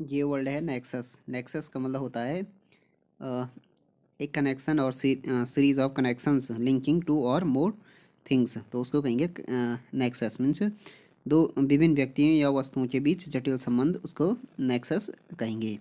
ये वर्ड है nexus nexus का मतलब होता है एक कनेक्शन और series of connections linking to और मोर थिंग्स तो उसको कहेंगे नेक्सस मीन्स दो विभिन्न व्यक्तियों या वस्तुओं के बीच जटिल संबंध उसको नेक्सस कहेंगे